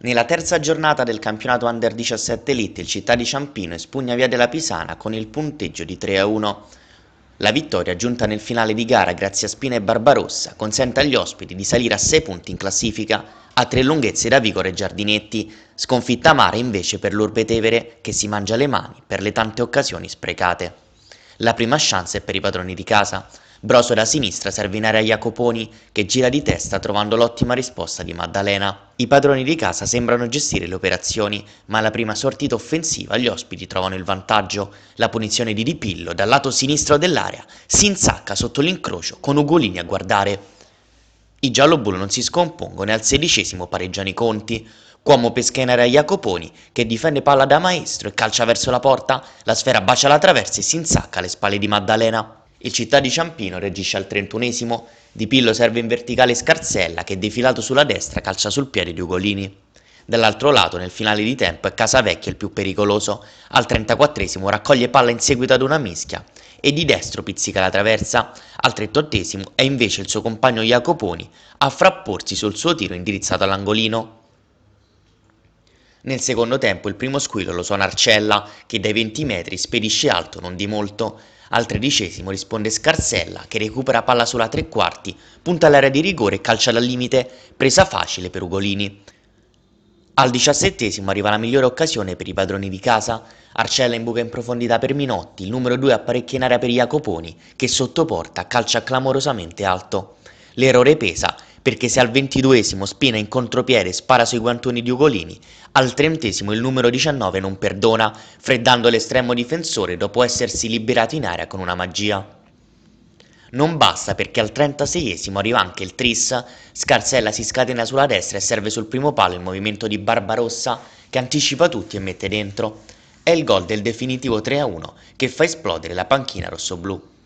Nella terza giornata del campionato Under 17 Elite il Città di Ciampino espugna Via della Pisana con il punteggio di 3 a 1. La vittoria giunta nel finale di gara grazie a Spina e Barbarossa consente agli ospiti di salire a 6 punti in classifica, a tre lunghezze da Vigore e Giardinetti, sconfitta amara invece per l'Urbe Tevere che si mangia le mani per le tante occasioni sprecate. La prima chance è per i padroni di casa. Broso da sinistra serve in area Jacoponi, che gira di testa trovando l'ottima risposta di Maddalena. I padroni di casa sembrano gestire le operazioni, ma alla prima sortita offensiva gli ospiti trovano il vantaggio. La punizione di Di Pillo, dal lato sinistro dell'area, si insacca sotto l'incrocio con Ugolini a guardare. I gialloblu non si scompongono e al sedicesimo pareggiano i conti. Cuomo pesca in area Jacoponi, che difende palla da maestro e calcia verso la porta. La sfera bacia la traversa e si insacca alle spalle di Maddalena. Il Città di Ciampino reagisce al 31esimo, Di Pillo serve in verticale Scarsella che defilato sulla destra calcia sul piede di Ugolini. Dall'altro lato nel finale di tempo è Casavecchio il più pericoloso, al 34esimo raccoglie palla in seguito ad una mischia e di destro pizzica la traversa, al 38esimo è invece il suo compagno Jacoponi a frapporsi sul suo tiro indirizzato all'angolino. Nel secondo tempo il primo squillo lo suona Arcella che dai 20 metri spedisce alto non di molto. Al tredicesimo risponde Scarsella che recupera palla sulla tre quarti, punta all'area di rigore e calcia dal limite, presa facile per Ugolini. Al diciassettesimo arriva la migliore occasione per i padroni di casa. Arcella in buca in profondità per Minotti, il numero 2 apparecchia in area per Jacoponi, che sottoporta calcia clamorosamente alto. L'errore pesa perché se al ventiduesimo Spina in contropiede e spara sui guantoni di Ugolini, al trentesimo il numero 19 non perdona, freddando l'estremo difensore dopo essersi liberato in aria con una magia. Non basta perché al 36esimo arriva anche il Triss, Scarsella si scatena sulla destra e serve sul primo palo il movimento di Barbarossa che anticipa tutti e mette dentro. È il gol del definitivo 3-1 che fa esplodere la panchina rossoblù.